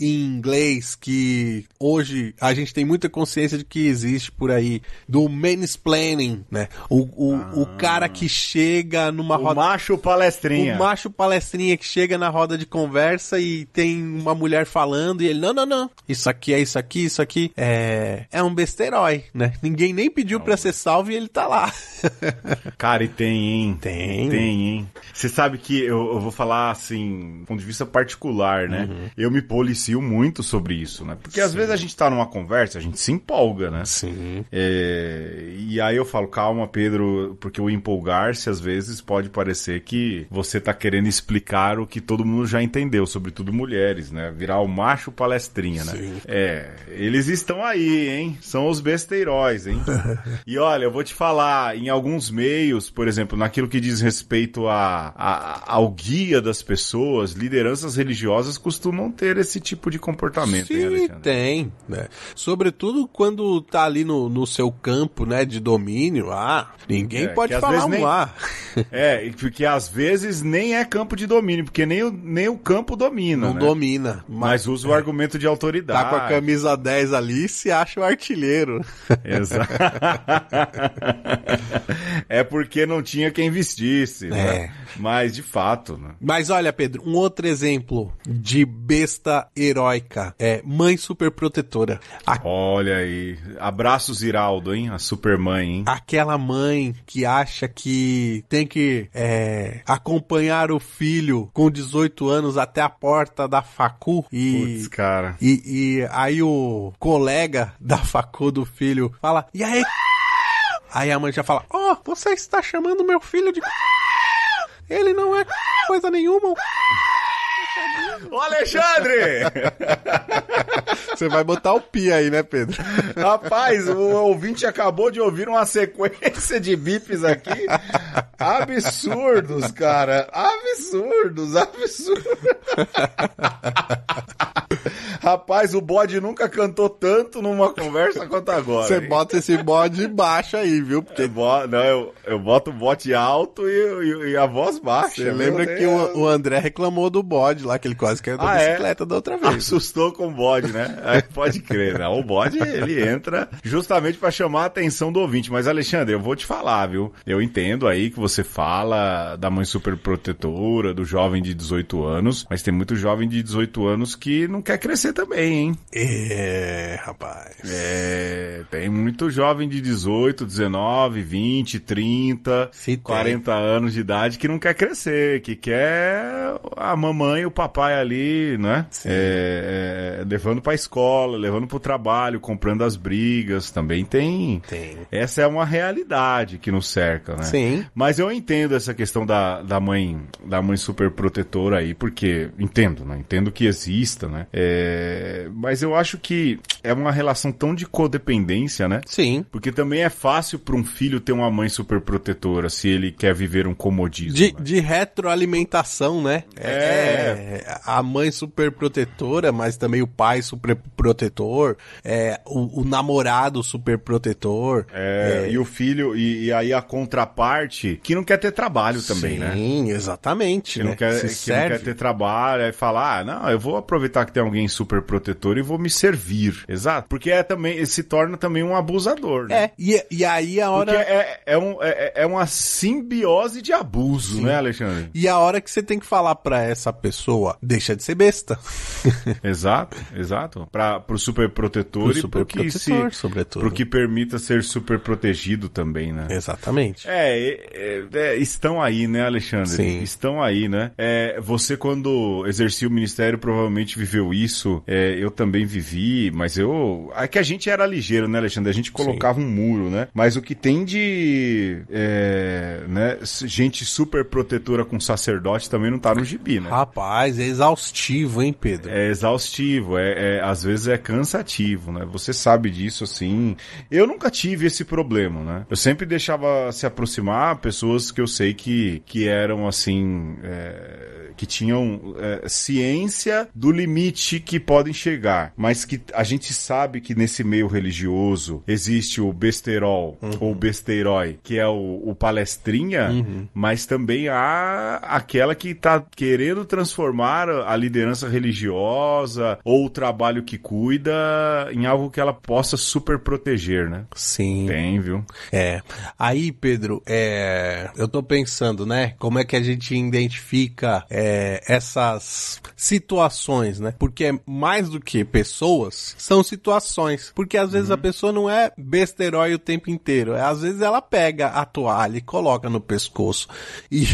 em inglês que hoje a gente tem muita consciência de que existe por aí, do mansplaining, né? O, o, ah. o cara que chega numa o roda... macho palestrinha. O macho palestrinha que chega na roda de conversa e tem uma mulher falando e ele, não, não, não, isso aqui é isso aqui, isso aqui é, é um besterói, né? Ninguém nem pediu para pra ser salvo e ele tá lá. cara, e tem, hein? Tem. Tem, hein? Você sabe que eu, eu, vou falar assim, do ponto de vista particular, né? Uhum. Eu me policio muito sobre isso, né? Porque Sim. às vezes a gente tá numa conversa, a gente se empolga, né? Sim. É... E aí eu falo, calma, Pedro, porque o empolgar-se às vezes pode parecer que você tá querendo explicar o que todo mundo já entendeu, sobretudo mulheres, né? Virar o macho palestrinha, né? Sim. É, eles estão aí, hein? São os besteiróis, hein? e olha, eu vou te falar, em alguns meios, por exemplo, naquilo que diz respeito a, a ao guia das pessoas, lideranças religiosas costumam ter esse esse tipo de comportamento, Sim, hein, tem. Né? Sobretudo quando tá ali no, no seu campo, né, de domínio, ah, ninguém é, pode falar um nem... A. É, porque às vezes nem é campo de domínio, porque nem o, nem o campo domina, Não né? domina. Mas, mas usa é. o argumento de autoridade. Tá com a camisa 10 ali e se acha o artilheiro. Exato. é porque não tinha quem vestisse, né? É. Mas, de fato, né? Mas olha, Pedro, um outro exemplo de besta heróica é Mãe Superprotetora. A... Olha aí. Abraços, Iraldo, hein? A Supermãe, hein? Aquela mãe que acha que tem que é, acompanhar o filho com 18 anos até a porta da facu e... Putz, cara. E, e aí o colega da facu do filho fala, e aí... Aí a mãe já fala: Ó, oh, você está chamando meu filho de. Ele não é coisa nenhuma. Ô Alexandre! Você vai botar o pi aí, né, Pedro? Rapaz, o ouvinte acabou de ouvir uma sequência de bips aqui. Absurdos, cara. Absurdos, absurdos. Rapaz, o bode nunca cantou tanto numa conversa quanto agora. Você bota esse bode baixo aí, viu? Porque... Eu boto, não, eu, eu boto o bode alto e, e, e, a voz baixa. Você lembra Deus. que o, o, André reclamou do bode lá, que ele quase caiu da ah, é? bicicleta é? da outra vez. Assustou com o bode, né? Aí é, pode crer, né? O bode, ele entra justamente para chamar a atenção do ouvinte. Mas, Alexandre, eu vou te falar, viu? Eu entendo aí que você fala da mãe super protetora do jovem de 18 anos, mas tem muito jovem de 18 anos que não quer crescer também, hein? É, rapaz. É, tem muito jovem de 18, 19, 20, 30, Se 40 tem. anos de idade que não quer crescer, que quer a mamãe e o papai ali, né? Sim. É, é, levando pra escola, levando pro trabalho, comprando as brigas. Também tem. Tem. Essa é uma realidade que nos cerca, né? Sim. Mas eu entendo essa questão da, da mãe da mãe super protetora aí, porque entendo, né? Entendo que exista, né? É, é, mas eu acho que é uma relação tão de codependência, né? Sim. Porque também é fácil para um filho ter uma mãe super protetora se ele quer viver um comodismo. De, né? de retroalimentação, né? É. é. A mãe super protetora, mas também o pai super protetor. É, o, o namorado super protetor. É, é. E o filho, e, e, aí a contraparte que não quer ter trabalho também, Sim, né? Sim, exatamente. Que, né? não, quer, que não quer ter trabalho, é falar, ah, não, eu vou aproveitar que tem alguém super super protetor e vou me servir. Exato. Porque é também, se torna também um abusador, né? É, e, e aí a hora. Porque é, é, um, é, é, é uma simbiose de abuso, Sim. né, Alexandre? E a hora que você tem que falar para essa pessoa, deixa de ser besta. exato, exato. Pra, pro super protetor pro e super pro que protetor, se, sobretudo. Pro que permita ser super protegido também, né? Exatamente. É, é, é estão aí, né, Alexandre? Sim. Estão aí, né? É, você, quando exercia o ministério, provavelmente viveu isso é, eu também vivi, mas eu. É que a gente era ligeiro, né, Alexandre? A gente colocava Sim. um muro, né? Mas o que tem de. É, né, gente super protetora com sacerdote também não tá no gibi, né? Rapaz, é exaustivo, hein, Pedro? É exaustivo, é, é às vezes é cansativo, né? Você sabe disso, assim. Eu nunca tive esse problema, né? Eu sempre deixava se aproximar pessoas que eu sei que, que eram, assim. É que tinham é, ciência do limite que podem chegar, mas que a gente sabe que nesse meio religioso existe o besterol uhum. ou besteirói, que é o, o palestrinha, uhum. mas também há aquela que está querendo transformar a liderança religiosa ou o trabalho que cuida em algo que ela possa super proteger, né? Sim. Tem, viu? É. Aí, Pedro, é... eu estou pensando, né? Como é que a gente identifica é, é, essas situações, né? Porque é mais do que pessoas, são situações. Porque às vezes uhum. a pessoa não é besterói o tempo inteiro. É, às vezes ela pega a toalha e coloca no pescoço. E.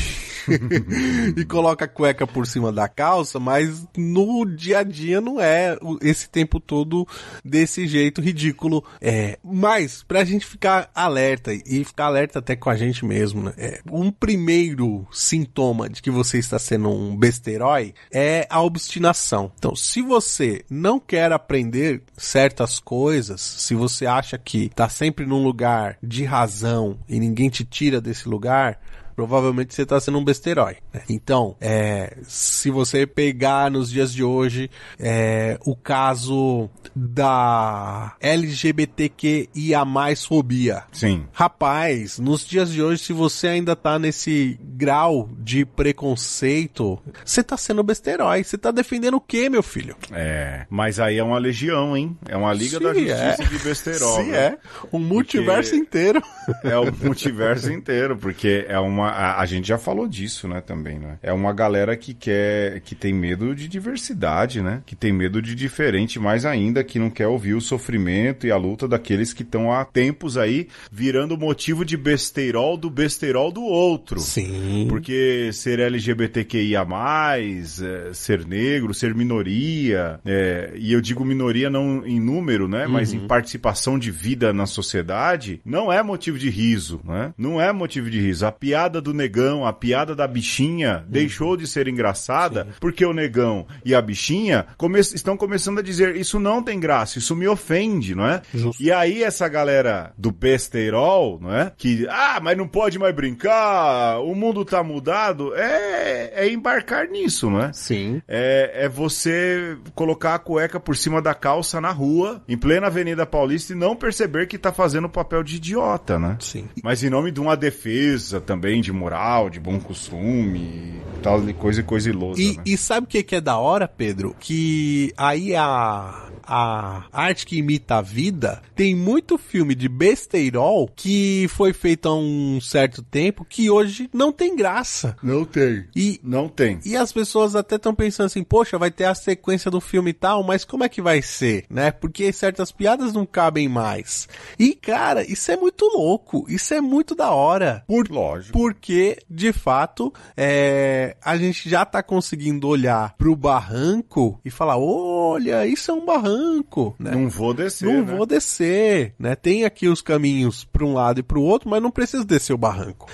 e coloca a cueca por cima da calça, mas no dia a dia não é esse tempo todo desse jeito ridículo. É, mas, pra gente ficar alerta e ficar alerta até com a gente mesmo, né? É, um primeiro sintoma de que você está sendo um um besterói é a obstinação. Então, se você não quer aprender certas coisas, se você acha que tá sempre num lugar de razão e ninguém te tira desse lugar, provavelmente você está sendo um besterói. Né? Então, é, se você pegar nos dias de hoje é, o caso da LGBTQIA mais fobia. Sim. Rapaz, nos dias de hoje, se você ainda tá nesse grau de preconceito, você tá sendo besterói. Você tá defendendo o quê, meu filho? É, mas aí é uma legião, hein? É uma liga Sim, da é. justiça é. de besterol. Sim, né? é. Um multiverso porque inteiro. É o multiverso inteiro, porque é uma uma. A, a, gente já falou disso, né, também, né? É uma galera que quer. que tem medo de diversidade, né? Que tem medo de diferente, mais ainda, que não quer ouvir o sofrimento e a luta daqueles que estão há tempos aí virando motivo de besteirol do besteirol do outro. Sim. Porque ser LGBTQIA, é, ser negro, ser minoria, é, e eu digo minoria não em número, né? Uhum. Mas em uhum. participação de vida na sociedade, não é motivo de riso, né? Não é motivo de riso. A piada piada do negão, a piada da bichinha, deixou de ser engraçada Sim. porque o negão e a bichinha come estão começando a dizer isso não tem graça, isso me ofende, não é? Justo. E aí essa galera do besteirol, não é? Que, ah, mas não pode mais brincar, o mundo tá mudado, é, é embarcar nisso, não é? Sim. É, é você colocar a cueca por cima da calça na rua, em plena Avenida Paulista e não perceber que tá fazendo o papel de idiota, né? Sim. Mas em nome de uma defesa também de moral, de bom costume, tal de coisa e coisa ilosa. E, né? e sabe o que, que é da hora, Pedro? Que aí a, a arte que imita a vida tem muito filme de besteirol que foi feito há um certo tempo que hoje não tem graça. Não tem. E, não tem. E as pessoas até estão pensando assim, poxa, vai ter a sequência do filme e tal, mas como é que vai ser, né? Porque certas piadas não cabem mais. E, cara, isso é muito louco. Isso é muito da hora. Por, Lógico. Por porque, de fato, é, a gente já tá conseguindo olhar pro barranco e falar: olha, isso é um barranco. Né? Não vou descer. Não né? vou descer. Né? Tem aqui os caminhos para um lado e para o outro, mas não preciso descer o barranco.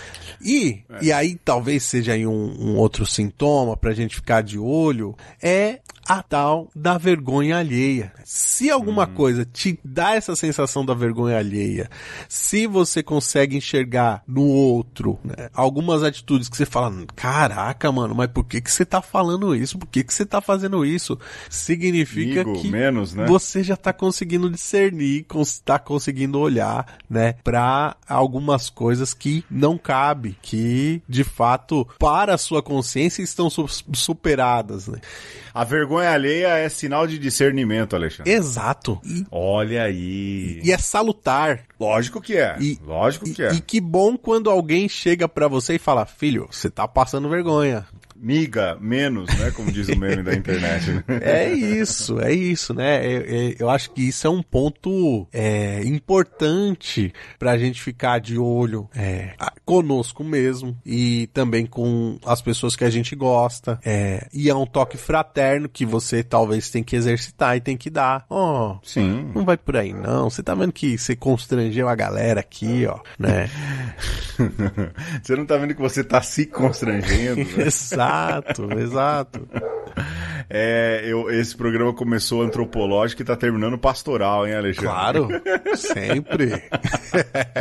E, é. e aí talvez seja aí um, um outro sintoma para a gente ficar de olho: é a tal da vergonha alheia. Se alguma hum. coisa te dá essa sensação da vergonha alheia, se você consegue enxergar no outro né, algumas atitudes que você fala, hum, caraca, mano, mas por que, que você tá falando isso? Por que, que você tá fazendo isso? Significa que menos, né? você já tá conseguindo discernir, tá conseguindo olhar, né, pra algumas coisas que não cabe, que de fato para a sua consciência estão superadas, né? A vergonha vergonha alheia é sinal de discernimento, Alexandre. Exato. E, Olha aí. E é salutar. Lógico que é. E, Lógico que e, é. E que bom quando alguém chega para você e fala: "Filho, você tá passando vergonha miga menos, né? Como diz o meme da internet. É isso, é isso, né? Eu, é, eu, é, eu acho que isso é um ponto é, importante para a gente ficar de olho é, conosco mesmo e também com as pessoas que a gente gosta. É, e é um toque fraterno que você talvez tem que exercitar e tem que dar. Ó, oh, sim. Não vai por aí não. Você tá vendo que você constrangeu a galera aqui, ó, né? você não tá vendo que você tá se constrangendo? Né? Exato exato, exato. É, eu, esse programa começou antropológico e tá terminando pastoral, hein, Alexandre? Claro, sempre.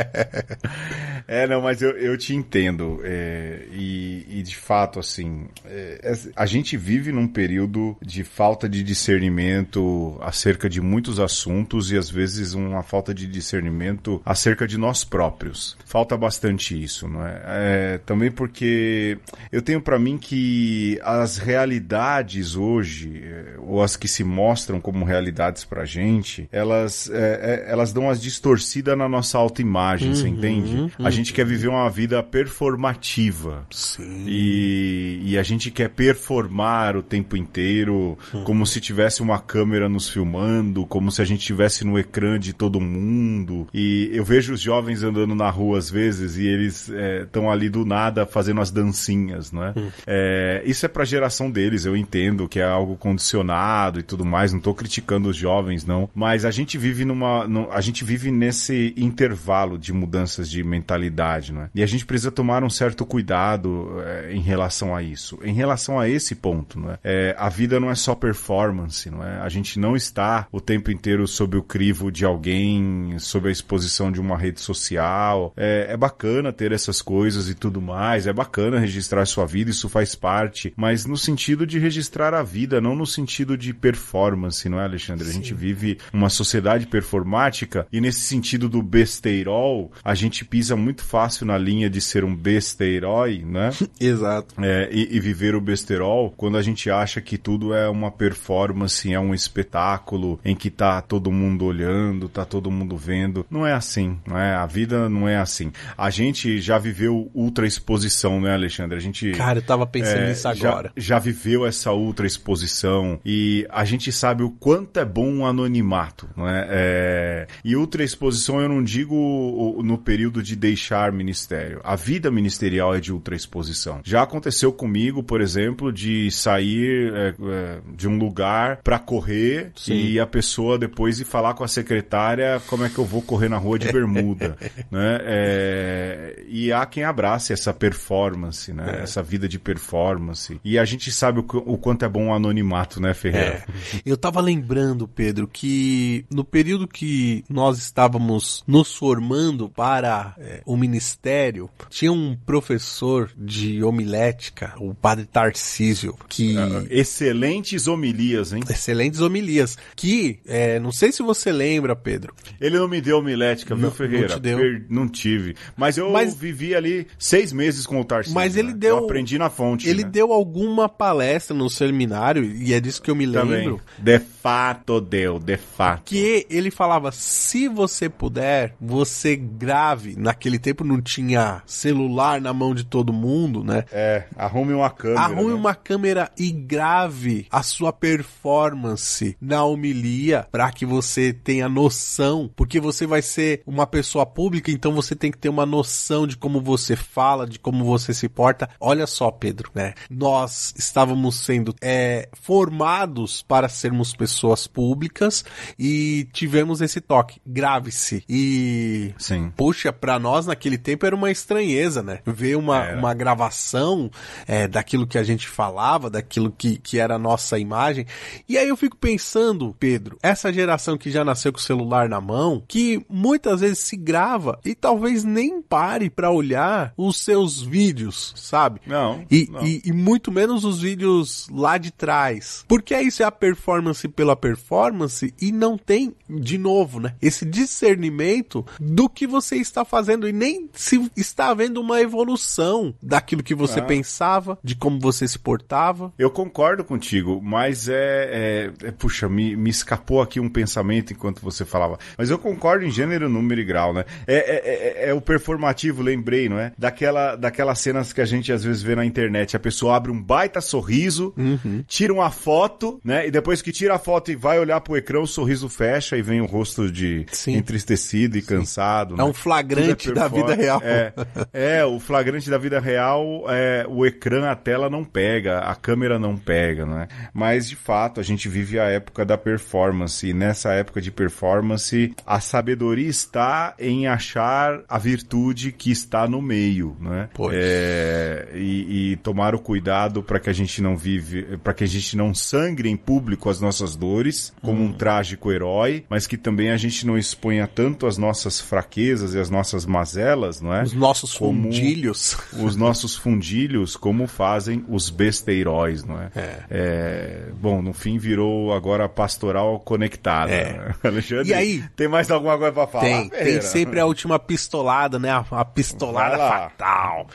é, não, mas eu, eu te entendo. É, e, e, de fato, assim, é, é, a gente vive num período de falta de discernimento acerca de muitos assuntos e às vezes uma falta de discernimento acerca de nós próprios. Falta bastante isso, não é? é também porque eu tenho para mim que as realidades hoje hoje, eh, ou as que se mostram como realidades pra gente, elas, é, é, elas dão as distorcidas na nossa autoimagem, uhum, você entende? Uhum. A gente quer viver uma vida performativa. Sim. E, e a gente quer performar o tempo inteiro, uhum. como se tivesse uma câmera nos filmando, como se a gente estivesse no ecrã de todo mundo. E eu vejo os jovens andando na rua às vezes e eles estão é, ali do nada fazendo as dancinhas, né? É, uhum. isso é pra geração deles, eu entendo que é algo condicionado e tudo mais. Não tô criticando os jovens, não. Mas a gente vive numa. a gente vive nesse intervalo de mudanças de mentalidade, né? E a gente precisa tomar um certo cuidado é, em relação a isso. Em relação a esse ponto, né? É, a vida não é só performance, não é? A gente não está o tempo inteiro sob o crivo de alguém, sob a exposição de uma rede social. É, é bacana ter essas coisas e tudo mais. É bacana registrar sua vida, isso faz parte. Mas no sentido de registrar a vida vida, não no sentido de performance, não é, Alexandre? Sim. A gente vive uma sociedade performática e nesse sentido do besteirol, a gente pisa muito fácil na linha de ser um besteirói, né? Exato. É, e, e, viver o besterol quando a gente acha que tudo é uma performance, é um espetáculo em que tá todo mundo olhando, tá todo mundo vendo. Não é assim, né? A vida não é assim. A gente já viveu ultra exposição, né, Alexandre? A gente. Cara, eu tava pensando é, nisso agora. Já, já viveu essa ultra exposição exposição. E a gente sabe o quanto é bom o anonimato, né? É... E ultra exposição eu não digo no período de deixar ministério. A vida ministerial é de ultra exposição. Já aconteceu comigo, por exemplo, de sair é, é de um lugar para correr Sim. e a pessoa depois ir falar com a secretária como é que eu vou correr na rua de bermuda, né? É... e há quem abrace essa performance, né? É. Essa vida de performance. E a gente sabe o, o quanto é bom um anonimato, né, Ferreira? É. Eu tava lembrando, Pedro, que no período que nós estávamos nos formando para é, o ministério, tinha um professor de homilética, o padre Tarcísio, que. Ah, excelentes homilias, hein? Excelentes homilias. Que, é, não sei se você lembra, Pedro. Ele não me deu homilética, viu, não, Ferreira? Não, per... não tive. Mas eu mas... vivi ali seis meses com o Tarcísio. Mas ele né? deu. Eu aprendi na fonte. Ele né? deu alguma palestra no seminário cenário, e é disso que eu me lembro. Também fato deu, de fato. Que ele falava, se você puder, você grave. Naquele tempo não tinha celular na mão de todo mundo, né? É, arrume uma câmera. Arrume né? uma câmera e grave a sua performance na homilia para que você tenha noção, porque você vai ser uma pessoa pública, então você tem que ter uma noção de como você fala, de como você se porta. Olha só, Pedro, né? Nós estávamos sendo é, formados para sermos pessoas pessoas públicas e tivemos esse toque. Grave-se. E. Sim. Poxa, pra nós naquele tempo era uma estranheza, né? Ver uma, uma gravação é, daquilo que a gente falava, daquilo que, que era a nossa imagem. E aí eu fico pensando, Pedro, essa geração que já nasceu com o celular na mão, que muitas vezes se grava e talvez nem pare para olhar os seus vídeos, sabe? Não e, não. e, e muito menos os vídeos lá de trás. Porque é isso, é a performance pela performance e não tem, de novo, né, esse discernimento do que você está fazendo e nem se está havendo uma evolução daquilo que você ah. pensava, de como você se portava. Eu concordo contigo, mas é. é, é puxa, me, me escapou aqui um pensamento enquanto você falava. Mas eu concordo em gênero, número e grau, né? É, é, é, é, é o performativo, lembrei, não é? Daquela, daquelas cenas que a gente às vezes vê na internet. A pessoa abre um baita sorriso, uhum. tira uma foto, né? E depois que tira a foto, foto e vai olhar pro ecrã, o sorriso fecha e vem o um rosto de Sim. entristecido e Sim. cansado. É né? um flagrante é da vida real. É, é, o flagrante da vida real, é, o ecrã, a tela não pega, a câmera não pega, né? Mas, de fato, a gente vive a época da performance. E nessa época de performance, a sabedoria está em achar a virtude que está no meio, né? Pois. É, e, e tomar o cuidado para que a gente não vive, para que a gente não sangre em público as nossas dores, como hum. um trágico herói, mas que também a gente não exponha tanto as nossas fraquezas e as nossas mazelas, não é? Os nossos como fundilhos. Os nossos fundilhos, como fazem os besteiróis, não é? É. é? Bom, no fim virou agora pastoral conectada. É. Alexandre, e aí? Tem mais alguma coisa pra falar? Tem, tem sempre a última pistolada, né? A, a pistolada fatal.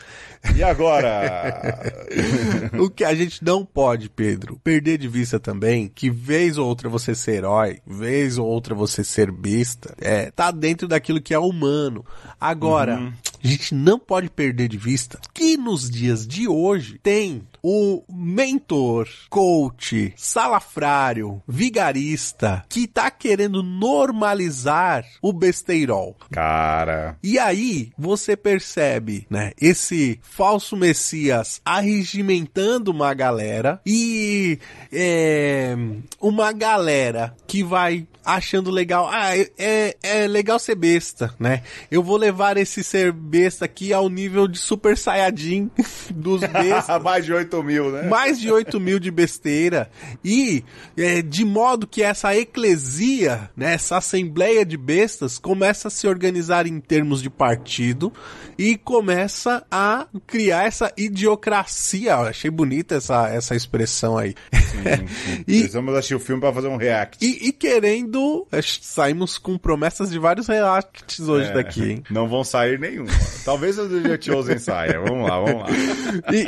E agora? o que a gente não pode, Pedro, perder de vista também, que vez vez ou outra você ser herói, vez ou outra você ser besta, é, tá dentro daquilo que é humano. Agora, uhum. a gente não pode perder de vista que nos dias de hoje tem o mentor, coach, salafrário, vigarista que tá querendo normalizar o besteirol. Cara. E aí você percebe, né, esse falso messias arregimentando uma galera e é, uma galera que vai achando legal. Ah, é, é legal ser besta, né? Eu vou levar esse ser besta aqui ao nível de Super Saiyajin dos bestas. mais de 8 mil, né? Mais de 8 mil de besteira. E é, de modo que essa eclesia, né, essa assembleia de bestas, começa a se organizar em termos de partido e começa a criar essa idiocracia. Eu achei bonita essa, essa expressão aí. Sim, sim. e, Precisamos assistir o filme para fazer um react. e, e querendo Querido, é, saímos com promessas de vários reacts hoje é, daqui, hein? Não vão sair nenhum. Talvez o Dirty Ozen saia. Vamos lá, vamos lá.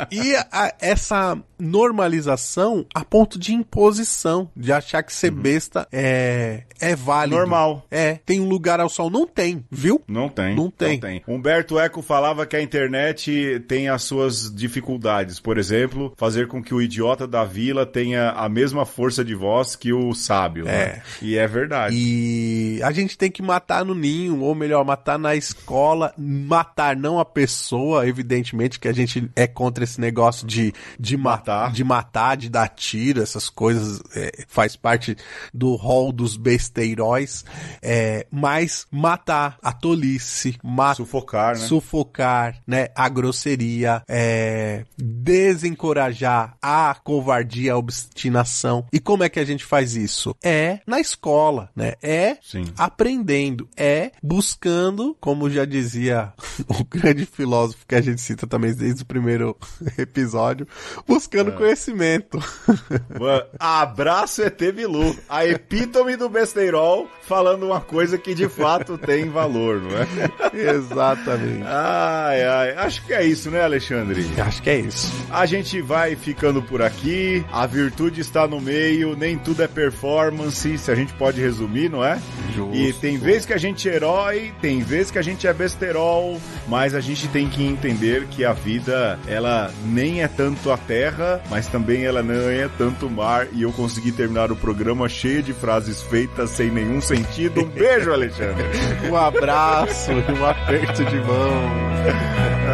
E, e a, essa normalização a ponto de imposição, de achar que ser uhum. besta é, é válido. Normal. É. Tem um lugar ao sol? Não tem, viu? Não tem. Não tem. Não tem. Humberto Eco falava que a internet tem as suas dificuldades. Por exemplo, fazer com que o idiota da vila tenha a mesma força de voz que o sábio. Né? É. Né? E é verdade verdade. E a gente tem que matar no ninho, ou melhor, matar na escola, matar não a pessoa, evidentemente que a gente é contra esse negócio de, de matar, de matar, de dar tiro, essas coisas é, faz parte do rol dos besteiróis, é, mas matar a tolice, matar, sufocar, né? sufocar, né, a grosseria, é, desencorajar a covardia, a obstinação. E como é que a gente faz isso? É na escola escola, né? É Sim. aprendendo, é buscando, como já dizia o grande filósofo que a gente cita também desde o primeiro episódio, buscando é. conhecimento. Mano, abraço ET Bilu, a epítome do besteirol falando uma coisa que de fato tem valor, não é? Exatamente. Ai, ai. Acho que é isso, né, Alexandre? Acho que é isso. A gente vai ficando por aqui. A virtude está no meio, nem tudo é performance. Se a gente pode pode resumir, não é? Justo. E tem vez que a gente é herói, tem vez que a gente é besterol, mas a gente tem que entender que a vida, ela nem é tanto a terra, mas também ela não é tanto o mar. E eu consegui terminar o programa cheio de frases feitas sem nenhum sentido. Um beijo, Alexandre. um abraço, um aperto de mão.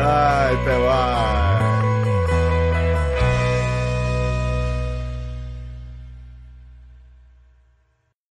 Ai, até mais.